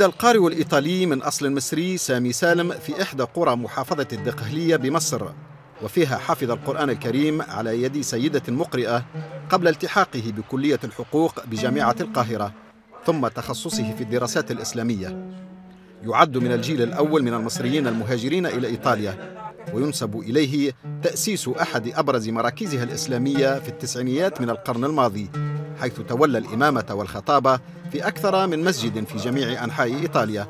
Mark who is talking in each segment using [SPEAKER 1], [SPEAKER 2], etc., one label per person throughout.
[SPEAKER 1] ولد القارئ الإيطالي من أصل مصري سامي سالم في إحدى قرى محافظة الدقهلية بمصر وفيها حفظ القرآن الكريم على يد سيدة مقرئة قبل التحاقه بكلية الحقوق بجامعة القاهرة ثم تخصصه في الدراسات الإسلامية يعد من الجيل الأول من المصريين المهاجرين إلى إيطاليا وينسب إليه تأسيس أحد أبرز مراكزها الإسلامية في التسعينيات من القرن الماضي حيث تولى الإمامة والخطابة في أكثر من مسجد في جميع أنحاء إيطاليا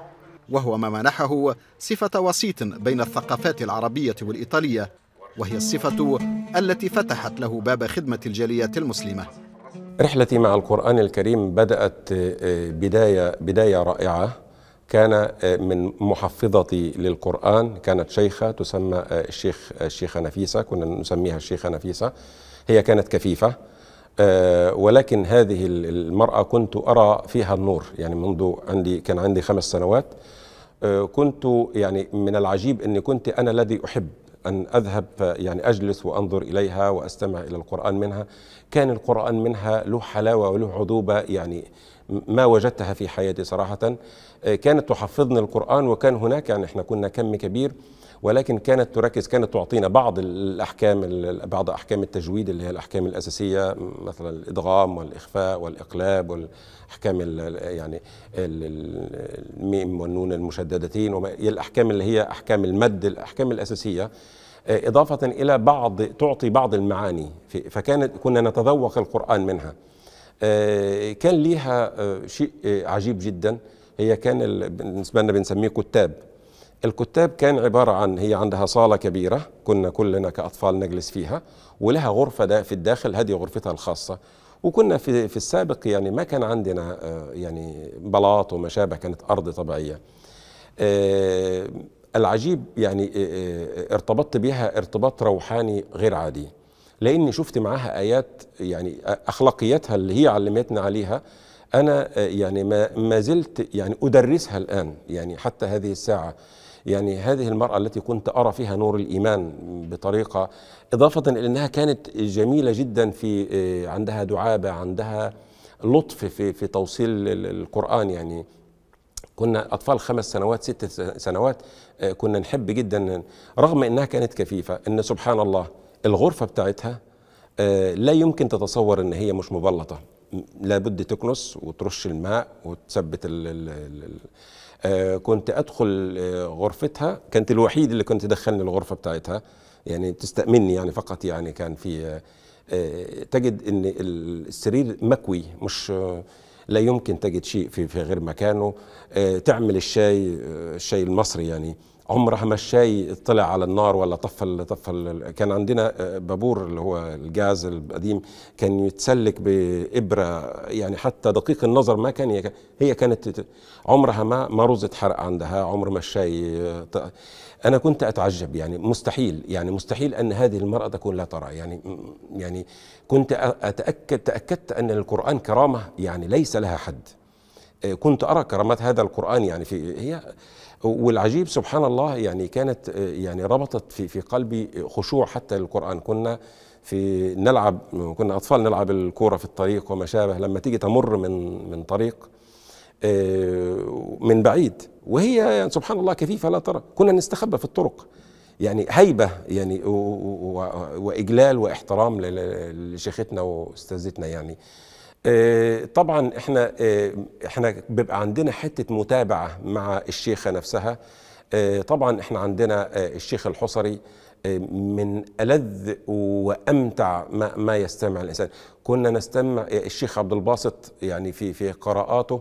[SPEAKER 1] وهو ما منحه صفة وسيط بين الثقافات العربية والإيطالية وهي الصفة التي فتحت له باب خدمة الجاليات المسلمة
[SPEAKER 2] رحلتي مع القرآن الكريم بدأت آه، بداية, بداية رائعة كان آه، من محفظتي للقرآن كانت شيخة تسمى آه، الشيخ آه، الشيخة نفيسة كنا نسميها الشيخة نفيسة هي كانت كفيفة ولكن هذه المرأة كنت أرى فيها النور يعني منذ عندي كان عندي خمس سنوات كنت يعني من العجيب أني كنت أنا الذي أحب أن أذهب يعني أجلس وأنظر إليها وأستمع إلى القرآن منها كان القرآن منها له حلاوة وله عذوبة يعني ما وجدتها في حياتي صراحة آه، كانت تحفظني القرآن وكان هناك يعني احنا كنا كم كبير ولكن كانت تركز كانت تعطينا بعض الاحكام بعض احكام التجويد اللي هي الاحكام الاساسيه مثلا الادغام والاخفاء والاقلاب والاحكام يعني الميم والنون المشددتين الاحكام اللي هي احكام المد الاحكام الاساسيه آه، إضافة إلى بعض تعطي بعض المعاني فكانت كنا نتذوق القرآن منها آه، كان ليها آه، شيء عجيب جدا هي كان بالنسبة لنا بنسميه كتاب الكتاب كان عبارة عن هي عندها صالة كبيرة كنا كلنا كأطفال نجلس فيها ولها غرفة ده في الداخل هذه غرفتها الخاصة وكنا في, في السابق يعني ما كان عندنا آه، يعني بلاط وما شابه كانت أرض طبيعية آه، العجيب يعني آه، ارتبطت بها ارتباط روحاني غير عادي لأني شفت معاها آيات يعني أخلاقياتها اللي هي علمتنا عليها أنا يعني ما زلت يعني أدرسها الآن يعني حتى هذه الساعة يعني هذه المرأة التي كنت أرى فيها نور الإيمان بطريقة إضافة إلى أنها كانت جميلة جدا في آه، عندها دعابة عندها لطف في في توصيل القرآن يعني كنا أطفال خمس سنوات ست سنوات آه، كنا نحب جدا رغم أنها كانت كفيفة أن سبحان الله الغرفة بتاعتها آه، لا يمكن تتصور أن هي مش مبلطة لابد تكنس وترش الماء وتثبت آه، كنت ادخل آه، غرفتها كانت الوحيد اللي كنت دخلني الغرفه بتاعتها يعني تستأمني يعني فقط يعني كان في آه، تجد ان السرير مكوي مش لا يمكن تجد شيء في في غير مكانه تعمل الشاي الشاي المصري يعني عمرها ما الشاي طلع على النار ولا طفى طفى كان عندنا آه، بابور اللي هو الجاز القديم كان يتسلك بابره يعني حتى دقيق النظر ما كان هي كانت عمرها ما ما رزت حرق عندها عمر ما الشاي آه، انا كنت اتعجب يعني مستحيل يعني مستحيل ان هذه المراه تكون لا ترى يعني يعني كنت اتاكد تاكدت ان القران كرامه يعني ليس لها حد آه، كنت أرى كرامات هذا القرآن يعني في هي والعجيب سبحان الله يعني كانت آه، يعني ربطت في في قلبي خشوع حتى للقرآن كنا في نلعب كنا أطفال نلعب الكورة في الطريق وما شابه لما تيجي تمر من من طريق آه، من بعيد وهي يعني سبحان الله كثيفة لا ترى كنا نستخبى في الطرق يعني هيبة يعني وإجلال وإحترام لشيختنا وأستاذتنا يعني آه، طبعا احنا آه، احنا بيبقى عندنا حته متابعه مع الشيخه نفسها آه، طبعا احنا عندنا الشيخ الحصري من ألذ وأمتع ما, ما يستمع الإنسان كنا نستمع الشيخ عبد الباسط يعني في في قراءاته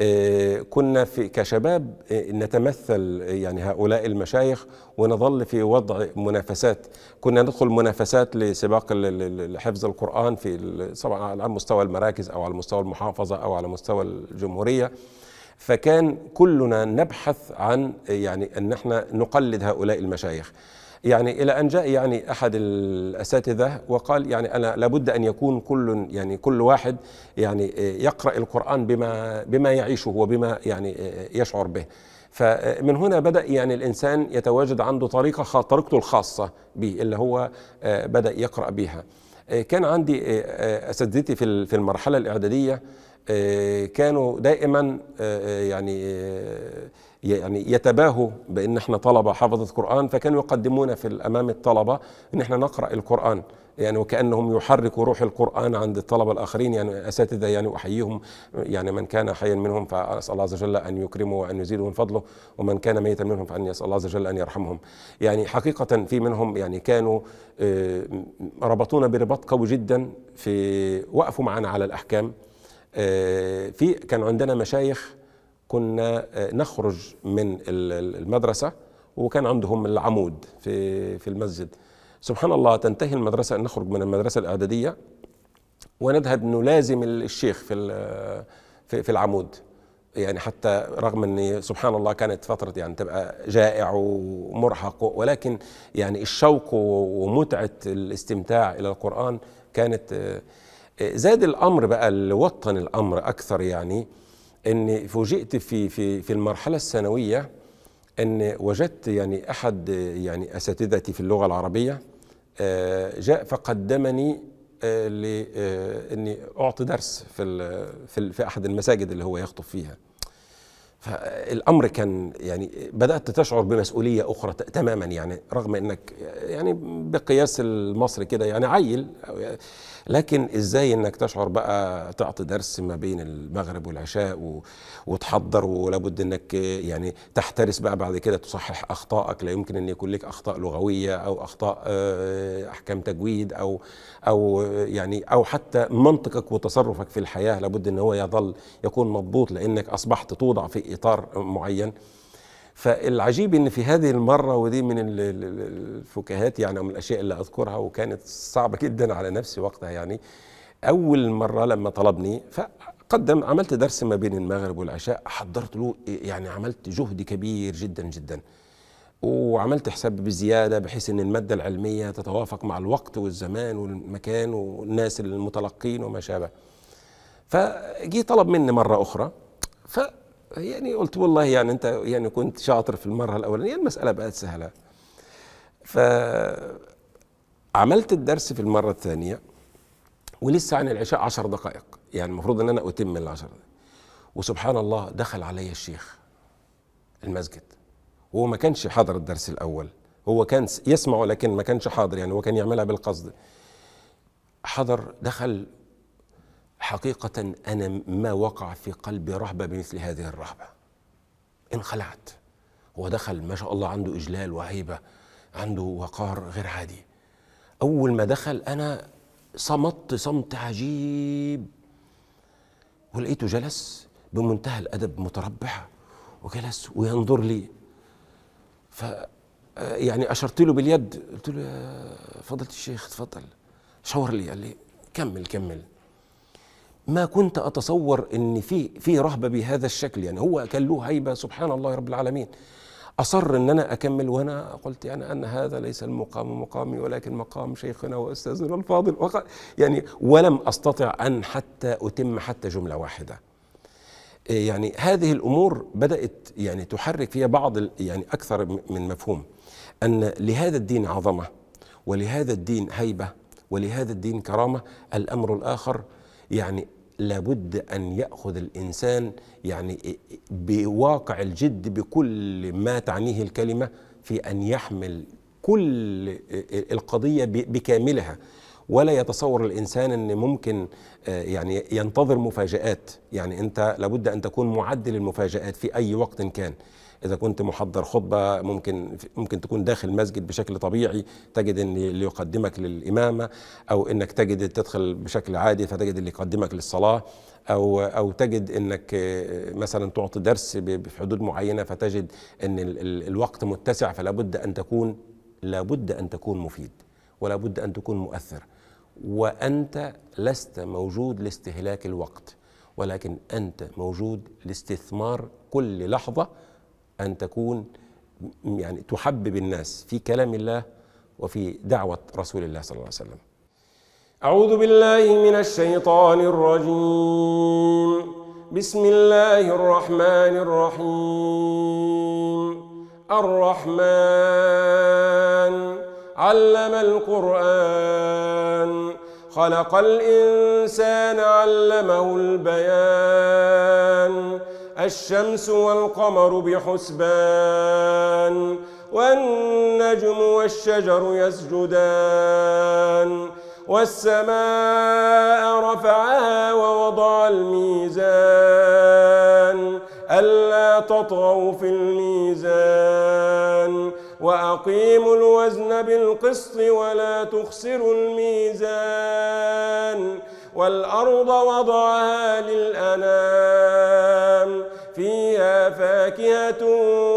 [SPEAKER 2] آه، كنا في كشباب آه، نتمثل آه، يعني هؤلاء المشايخ ونظل في وضع منافسات كنا ندخل منافسات لسباق حفظ القرآن في طبعا على مستوى المراكز أو على مستوى المحافظة أو على مستوى الجمهورية فكان كلنا نبحث عن يعني أن احنا نقلد هؤلاء المشايخ يعني الى ان جاء يعني احد الاساتذه وقال يعني انا لابد ان يكون كل يعني كل واحد يعني يقرا القران بما بما يعيشه وبما يعني يشعر به فمن هنا بدا يعني الانسان يتواجد عنده طريقه طريقته الخاصه به اللي هو آه، بدا يقرا بها آه، كان عندي آه، اساتذتي في المرحله الاعداديه آه، كانوا دائما آه، آه، يعني يعني يتباهوا بان احنا طلبه حفظه قران فكانوا يقدمون في امام الطلبه ان احنا نقرا القران يعني وكانهم يحركوا روح القران عند الطلبه الاخرين يعني اساتذه يعني احييهم يعني من كان حيا منهم فاسال الله عز وجل ان يكرمه وان يزيده من فضله ومن كان ميتا منهم فان يسال الله عز وجل ان يرحمهم يعني حقيقه في منهم يعني كانوا ربطونا برباط قوي جدا في وقفوا معنا على الاحكام آه، في كان عندنا مشايخ كنا آه، نخرج من المدرسة وكان عندهم العمود في في المسجد سبحان الله تنتهي المدرسة نخرج من المدرسة الإعدادية ونذهب نلازم الشيخ في في العمود يعني حتى رغم ان سبحان الله كانت فتره يعني تبقى جائع ومرهق ولكن يعني الشوق ومتعه الاستمتاع الى القران كانت آه، زاد الامر بقى اللي وطن الامر اكثر يعني ان فوجئت في في في المرحله الثانويه ان وجدت يعني احد يعني اساتذتي في اللغه العربيه آه، جاء فقدمني آه، لاني آه، اعطي درس في في احد المساجد اللي هو يخطب فيها فالامر كان يعني بدات تشعر بمسؤوليه اخرى تماما يعني رغم انك يعني بقياس المصري كده يعني عيل لكن ازاي انك تشعر بقى تعطي درس ما بين المغرب والعشاء وتحضر ولابد انك يعني تحترس بقى بعد كده تصحح اخطائك لا يمكن ان يكون لك اخطاء لغويه او اخطاء آه، احكام تجويد او او يعني او حتى منطقك وتصرفك في الحياه لابد ان هو يظل يكون مضبوط لانك اصبحت توضع في اطار معين فالعجيب ان في هذه المره ودي من الفكاهات يعني من الاشياء اللي اذكرها وكانت صعبه جدا على نفسي وقتها يعني اول مره لما طلبني فقدم عملت درس ما بين المغرب والعشاء حضرت له يعني عملت جهد كبير جدا جدا وعملت حساب بزياده بحيث ان الماده العلميه تتوافق مع الوقت والزمان والمكان والناس المتلقين وما شابه فجي طلب مني مره اخرى ف يعني قلت والله يعني انت يعني كنت شاطر في المره الاولانيه يعني المساله بقت سهله ف عملت الدرس في المره الثانيه ولسه عن العشاء عشر دقائق يعني المفروض ان انا اتم العشر وسبحان الله دخل علي الشيخ المسجد وهو ما كانش حاضر الدرس الاول هو كان يسمع لكن ما كانش حاضر يعني هو كان يعملها بالقصد حضر دخل حقيقة أنا ما وقع في قلبي رهبة بمثل هذه الرهبة انخلعت ودخل ما شاء الله عنده إجلال وهيبة عنده وقار غير عادي أول ما دخل أنا صمت صمت عجيب ولقيته جلس بمنتهى الأدب متربح وجلس وينظر لي ف يعني أشرت له باليد قلت له يا فضلة الشيخ تفضل شاور لي قال لي كمل كمل ما كنت اتصور ان في في رهبه بهذا الشكل يعني هو كان له هيبه سبحان الله رب العالمين اصر ان انا اكمل وانا قلت يعني ان هذا ليس المقام مقامي ولكن مقام شيخنا واستاذنا الفاضل يعني ولم استطع ان حتى اتم حتى جمله واحده آه، يعني هذه الامور بدات يعني تحرك فيها بعض يعني اكثر من مفهوم ان لهذا الدين عظمه ولهذا الدين هيبه ولهذا الدين كرامه الامر الاخر يعني لابد أن يأخذ الإنسان يعني بواقع الجد بكل ما تعنيه الكلمة في أن يحمل كل القضية بكاملها ولا يتصور الانسان ان ممكن آه، يعني ينتظر مفاجات يعني انت لابد ان تكون معد للمفاجات في اي وقت كان اذا كنت محضر خطبه ممكن ممكن تكون داخل مسجد بشكل طبيعي تجد ان اللي يقدمك للامامه او انك تجد تدخل بشكل عادي فتجد اللي يقدمك للصلاه او او تجد انك آه، مثلا تعطي درس في حدود معينه فتجد ان الوقت متسع فلا بد ان تكون لابد ان تكون مفيد ولا بد ان تكون مؤثر وانت لست موجود لاستهلاك الوقت ولكن انت موجود لاستثمار كل لحظه أن تكون يعني تحبب الناس في كلام الله وفي دعوة رسول الله صلى الله عليه وسلم أعوذ بالله من الشيطان الرجيم بسم الله الرحمن الرحيم الرحمن علم القرآن خلق الإنسان علمه البيان الشمس والقمر بحسبان والنجم والشجر يسجدان والسماء رفعها ووضع الميزان ألا تطغوا في الميزان وأقيموا الوزن بالقسط ولا تخسروا الميزان والأرض وضعها للأنام فيها فاكهة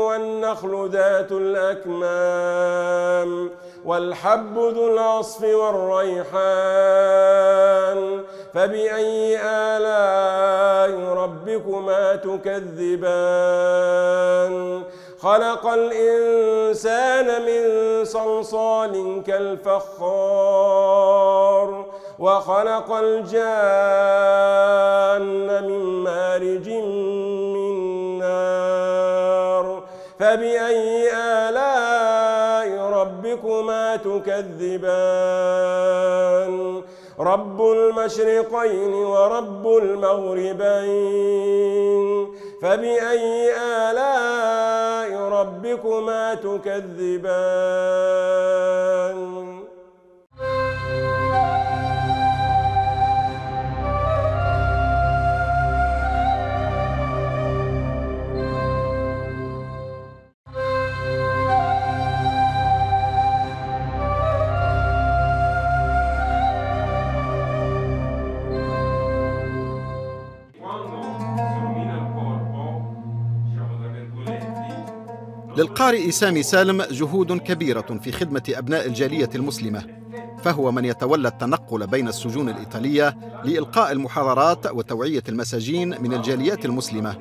[SPEAKER 2] والنخل ذات الأكمام والحب ذو العصف والريحان فبأي آلاء ربكما تكذبان خلق الإنسان من صلصال كالفخار وخلق الجان من مارج فبأي آلاء ربكما تكذبان رب المشرقين ورب المغربين فبأي آلاء ربكما تكذبان
[SPEAKER 1] للقارئ سامي سالم جهود كبيرة في خدمة أبناء الجالية المسلمة فهو من يتولى التنقل بين السجون الإيطالية لإلقاء المحاضرات وتوعية المساجين من الجاليات المسلمة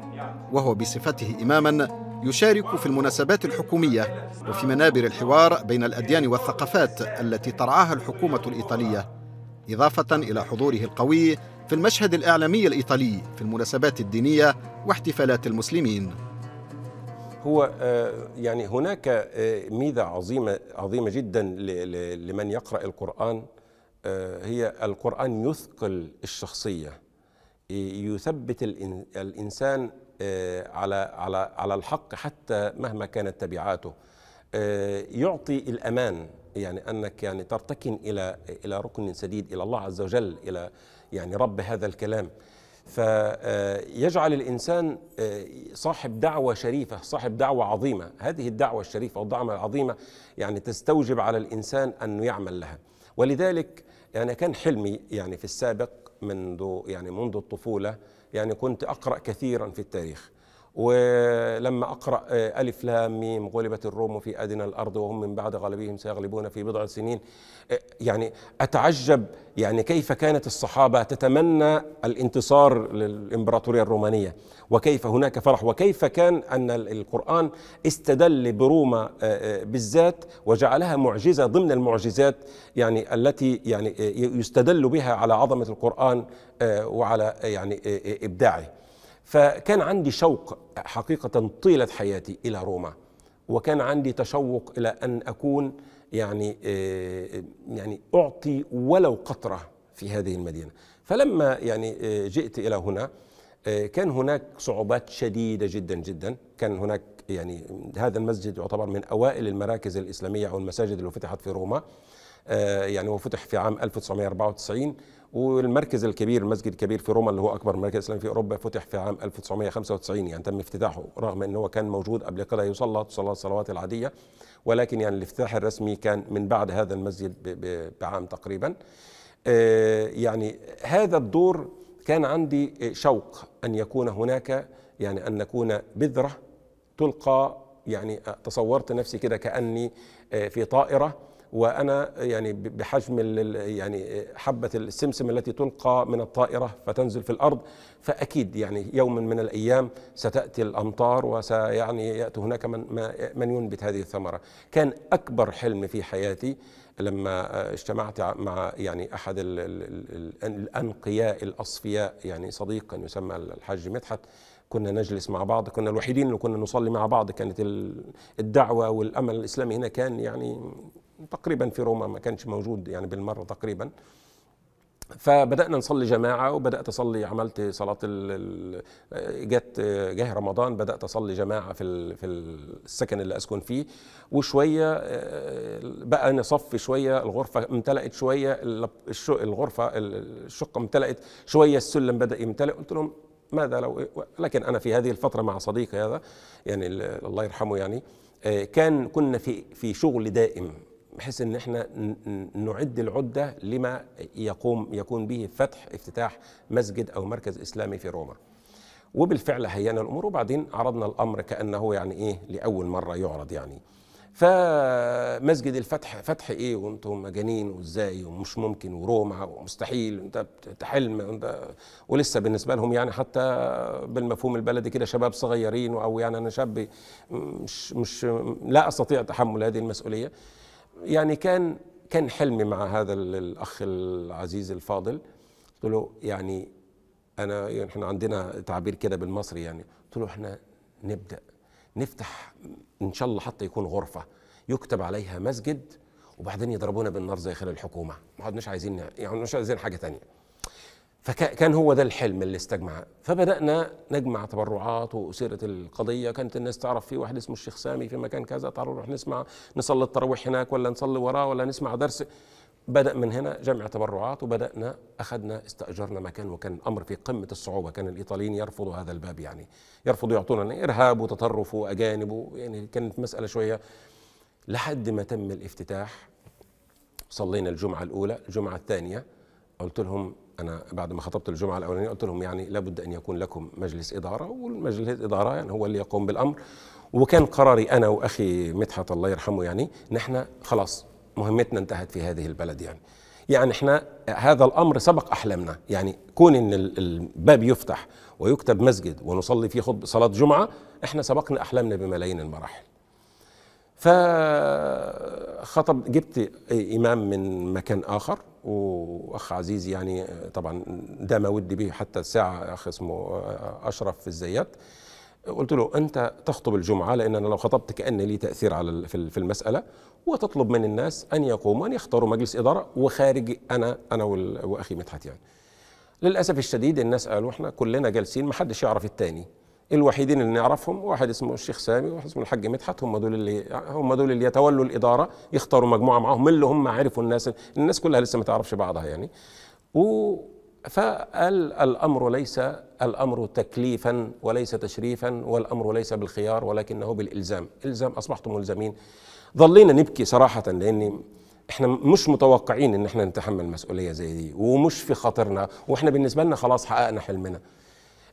[SPEAKER 1] وهو بصفته إماماً يشارك في المناسبات الحكومية وفي منابر الحوار بين الأديان والثقافات التي ترعاها الحكومة الإيطالية إضافة إلى حضوره القوي في المشهد الإعلامي الإيطالي في المناسبات الدينية واحتفالات المسلمين
[SPEAKER 2] هو آه، يعني هناك آه، ميزة عظيمة عظيمة جدا لمن يقرأ القرآن آه، هي القرآن يثقل الشخصية يثبت الإنسان على على على الحق حتى مهما كانت تبعاته يعطي الأمان يعني أنك يعني ترتكن إلى إلى ركن سديد إلى الله عز وجل إلى يعني رب هذا الكلام فيجعل الانسان آه، صاحب دعوه شريفه، صاحب دعوه عظيمه، هذه الدعوه الشريفه والدعوه العظيمه يعني تستوجب على الانسان أن يعمل لها، ولذلك يعني كان حلمي يعني في السابق منذ يعني منذ الطفوله يعني كنت اقرا كثيرا في التاريخ، ولما اقرا آه، الف لام ميم غلبت الروم في ادنى الارض وهم من بعد غلبهم سيغلبون في بضع سنين آه، يعني اتعجب يعني كيف كانت الصحابه تتمنى الانتصار للامبراطوريه الرومانيه وكيف هناك فرح وكيف كان ان القران استدل بروما آه، بالذات وجعلها معجزه ضمن المعجزات يعني التي يعني يستدل بها على عظمه القران وعلى يعني ابداعه فكان عندي شوق حقيقة طيلة حياتي إلى روما وكان عندي تشوق إلى أن أكون يعني آه، يعني أعطي ولو قطرة في هذه المدينة فلما يعني آه، جئت إلى هنا آه، كان هناك صعوبات شديدة جدا جدا كان هناك يعني هذا المسجد يعتبر من أوائل المراكز الإسلامية أو المساجد اللي فتحت في روما آه، يعني هو فتح في عام 1994 والمركز الكبير المسجد الكبير في روما اللي هو اكبر مركز اسلامي في اوروبا فتح في عام 1995 يعني تم افتتاحه رغم ان هو كان موجود قبل كده يصلى صلاه الصلوات العاديه ولكن يعني الافتتاح الرسمي كان من بعد هذا المسجد بعام تقريبا آه، يعني هذا الدور كان عندي شوق ان يكون هناك يعني ان نكون بذره تلقى يعني تصورت نفسي كده كاني آه، في طائره وانا يعني بحجم يعني حبه السمسم التي تلقى من الطائره فتنزل في الارض فاكيد يعني يوم من الايام ستاتي الامطار وسيعني ياتي هناك من من ينبت هذه الثمره كان اكبر حلم في حياتي لما آه، اجتمعت مع يعني احد الانقياء الاصفياء يعني صديق يسمى الحاج مدحت كنا نجلس مع بعض كنا الوحيدين اللي كنا نصلي مع بعض كانت الدعوة والأمل الإسلامي هنا كان يعني تقريبا في روما ما كانش موجود يعني بالمرة تقريبا فبدأنا نصلي جماعة وبدأت أصلي عملت صلاة جت جه رمضان بدأت أصلي جماعة في في السكن اللي أسكن فيه وشوية بقى نصفي شوية الغرفة امتلأت شوية الغرفة الشقة امتلأت شوية السلم بدأ يمتلئ قلت لهم ماذا لو لكن انا في هذه الفتره مع صديقي هذا يعني الله يرحمه يعني آه، كان كنا في في شغل دائم بحيث ان احنا نعد العده لما يقوم يكون به فتح افتتاح مسجد او مركز اسلامي في روما. وبالفعل هيانا الامور وبعدين عرضنا الامر كانه يعني ايه لاول مره يعرض يعني. فمسجد الفتح فتح ايه وانتم مجانين وازاي ومش ممكن وروما ومستحيل انت حلم انت ولسه بالنسبه لهم يعني حتى بالمفهوم البلدي كده شباب صغيرين او يعني انا شاب مش مش لا استطيع تحمل هذه المسؤوليه يعني كان كان حلمي مع هذا الاخ العزيز الفاضل قلت له يعني انا يعني احنا عندنا تعبير كده بالمصري يعني قلت له احنا نبدا نفتح ان شاء الله حتى يكون غرفه يكتب عليها مسجد وبعدين يضربونا بالنار زي خلال الحكومه ما عدناش عايزين يعني مش عايزين حاجه تانية فكان هو ده الحلم اللي استجمع فبدانا نجمع تبرعات واسره القضيه كانت الناس تعرف في واحد اسمه الشيخ سامي في مكان كذا تعالوا نروح نسمع نصلي التراويح هناك ولا نصلي وراه ولا نسمع درس بدأ من هنا جمع تبرعات وبدأنا أخذنا استأجرنا مكان وكان الأمر في قمة الصعوبة كان الإيطاليين يرفضوا هذا الباب يعني يرفضوا يعطونا إرهاب وتطرف وأجانب يعني كانت مسألة شوية لحد ما تم الافتتاح صلينا الجمعة الأولى الجمعة الثانية قلت لهم أنا بعد ما خطبت الجمعة الأولانية قلت لهم يعني لابد أن يكون لكم مجلس إدارة والمجلس الإدارة يعني هو اللي يقوم بالأمر وكان قراري أنا وأخي مدحت الله يرحمه يعني نحن خلاص مهمتنا انتهت في هذه البلد يعني يعني احنا هذا الامر سبق احلامنا يعني كون ان الباب يفتح ويكتب مسجد ونصلي فيه خطبه صلاه جمعه احنا سبقنا احلامنا بملايين المراحل فخطب جبت امام من مكان اخر واخ عزيز يعني طبعا ده ما ودي به حتى الساعه اخ اسمه اشرف في الزيات قلت له انت تخطب الجمعه لان انا لو خطبت كان لي تاثير على في المساله وتطلب من الناس ان يقوموا ان يختاروا مجلس اداره وخارج انا انا واخي مدحت يعني. للاسف الشديد الناس قالوا احنا كلنا جالسين ما حدش يعرف الثاني. الوحيدين اللي نعرفهم واحد اسمه الشيخ سامي وواحد اسمه الحاج مدحت هم دول اللي هم دول اللي يتولوا الاداره يختاروا مجموعه معاهم اللي هم عرفوا الناس الناس كلها لسه ما تعرفش بعضها يعني. و فقال الامر ليس الامر تكليفا وليس تشريفا والامر ليس بالخيار ولكنه بالالزام، الزام اصبحتم ملزمين ضلينا نبكي صراحة لأن احنا مش متوقعين ان احنا نتحمل مسؤولية زي دي ومش في خاطرنا واحنا بالنسبة لنا خلاص حققنا حلمنا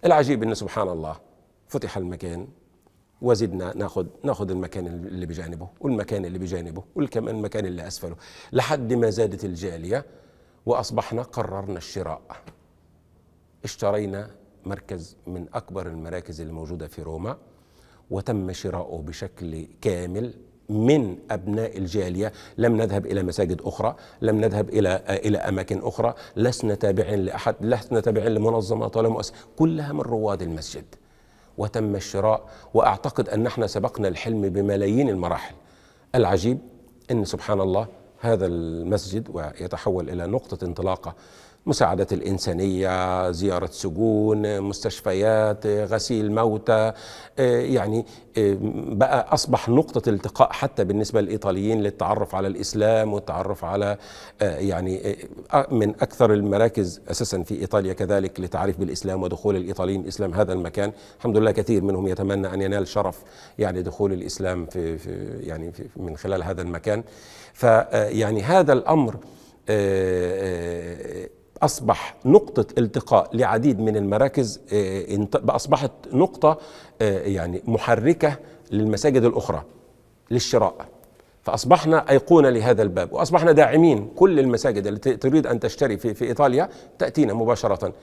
[SPEAKER 2] العجيب ان سبحان الله فتح المكان وزدنا ناخد ناخد المكان اللي بجانبه والمكان اللي بجانبه والكمان المكان اللي اسفله لحد ما زادت الجاليه واصبحنا قررنا الشراء اشترينا مركز من اكبر المراكز الموجوده في روما وتم شراؤه بشكل كامل من ابناء الجاليه لم نذهب الى مساجد اخرى لم نذهب الى الى اماكن اخرى لسنا تابعين لاحد لسنا تابعين لمنظمات ولا مؤسسه كلها من رواد المسجد وتم الشراء واعتقد ان احنا سبقنا الحلم بملايين المراحل العجيب ان سبحان الله هذا المسجد ويتحول الى نقطه انطلاقه مساعدة الإنسانية زيارة سجون مستشفيات غسيل موتى آه، يعني آه، بقى أصبح نقطة التقاء حتى بالنسبة للإيطاليين للتعرف على الإسلام والتعرف على آه، يعني من أكثر المراكز أساسا في إيطاليا كذلك للتعريف بالإسلام ودخول الإيطاليين الإسلام هذا المكان الحمد لله كثير منهم يتمنى أن ينال شرف يعني دخول الإسلام في, في يعني في من خلال هذا المكان فيعني هذا الأمر أصبح نقطة التقاء لعديد من المراكز آه، أصبحت نقطة آه، يعني محركة للمساجد الأخرى للشراء فأصبحنا أيقونة لهذا الباب وأصبحنا داعمين كل المساجد التي تريد أن تشتري في, في إيطاليا تأتينا مباشرة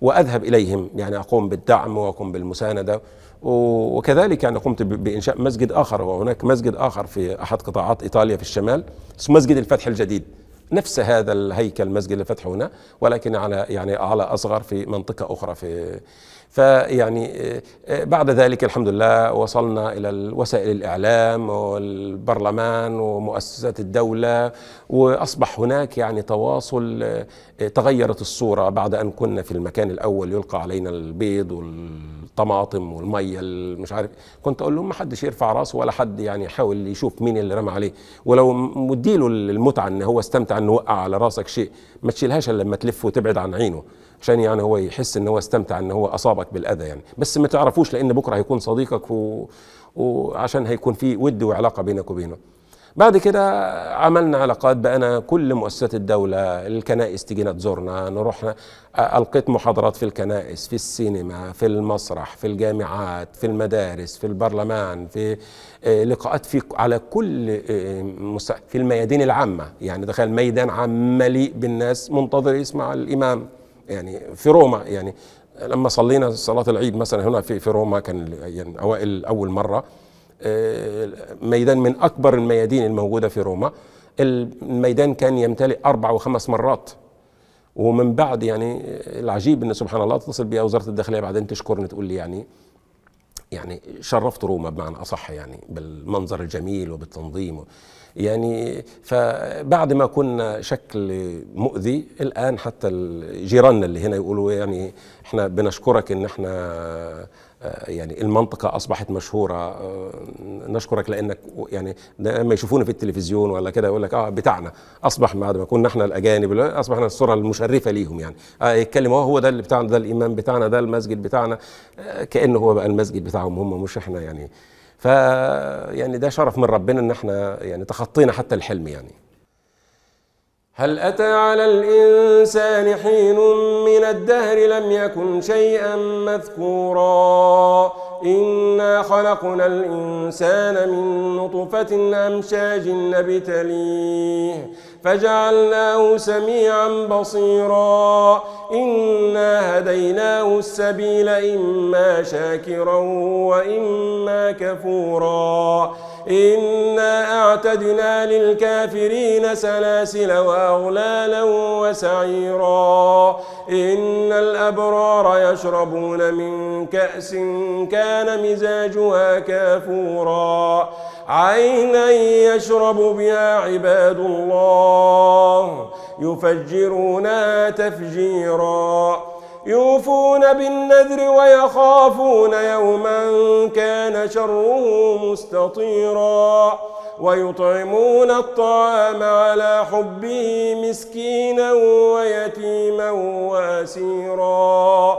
[SPEAKER 2] وأذهب إليهم يعني أقوم بالدعم وأقوم بالمساندة وكذلك يعني قمت بإنشاء مسجد آخر وهناك مسجد آخر في أحد قطاعات إيطاليا في الشمال اسمه مسجد الفتح الجديد نفس هذا الهيكل المسجد الفتح هنا ولكن على يعني على اصغر في منطقه اخرى في فيعني آه، آه، بعد ذلك الحمد لله وصلنا إلى وسائل الإعلام والبرلمان ومؤسسات الدولة وأصبح هناك يعني تواصل آه، تغيرت الصورة بعد أن كنا في المكان الأول يلقى علينا البيض والطماطم والمية مش عارف كنت أقول لهم ما حدش يرفع راسه ولا حد يعني يحاول يشوف مين اللي رمى عليه ولو مديله المتعة إن هو استمتع إنه وقع على راسك شيء ما تشيلهاش إلا لما تلف وتبعد عن عينه عشان يعني هو يحس ان هو استمتع ان هو اصابك بالاذى يعني بس ما تعرفوش لان بكره هيكون صديقك و... وعشان هيكون في ود وعلاقه بينك وبينه بعد كده عملنا علاقات بقى كل مؤسسات الدولة الكنائس تجينا تزورنا نروح ألقيت محاضرات في الكنائس في السينما في المسرح في الجامعات في المدارس في البرلمان في آه، لقاءات في على كل آه، في الميادين العامة يعني دخل ميدان عام مليء بالناس منتظر يسمع الإمام يعني في روما يعني لما صلينا صلاه العيد مثلا هنا في في روما كان يعني اوائل اول مره آه، ميدان من اكبر الميادين الموجوده في روما الميدان كان يمتلئ اربع وخمس مرات ومن بعد يعني العجيب ان سبحان الله تتصل بي وزاره الداخليه بعدين تشكرني تقول لي يعني يعني شرفت روما بمعنى اصح يعني بالمنظر الجميل وبالتنظيم و... يعني فبعد ما كنا شكل مؤذي الان حتى جيراننا اللي هنا يقولوا يعني احنا بنشكرك ان احنا آه، يعني المنطقة أصبحت مشهورة آه، نشكرك لأنك يعني لما يشوفونا في التلفزيون ولا كده يقول لك آه بتاعنا أصبح بعد ما كنا إحنا الأجانب أصبحنا الصورة المشرفة ليهم يعني آه يتكلموا آه هو ده اللي بتاعنا ده الإمام بتاعنا ده المسجد بتاعنا كأنه هو بقى المسجد بتاعهم هم مش إحنا يعني ف يعني ده شرف من ربنا ان احنا يعني تخطينا حتى الحلم يعني هل أتى على الإنسان حين من الدهر لم يكن شيئا مذكورا إنا خلقنا الإنسان من نطفة أمشاج نبتليه فجعلناه سميعا بصيرا إنا هديناه السبيل إما شاكرا وإما كفورا إنا أعتدنا للكافرين سلاسل وأغلالا وسعيرا إن الأبرار يشربون من كأس كان مزاجها كافورا عينا يشرب بها عباد الله يفجرونها تفجيرا يوفون بالنذر ويخافون يوما كان شره مستطيرا ويطعمون الطعام على حبه مسكينا ويتيما واسيرا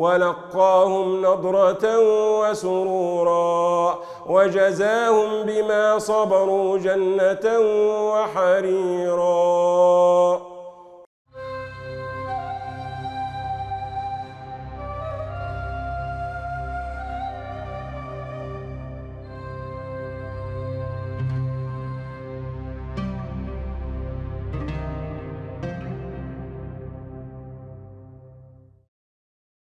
[SPEAKER 2] ولقاهم نضرة وسرورا وجزاهم بما صبروا جنة وحريرا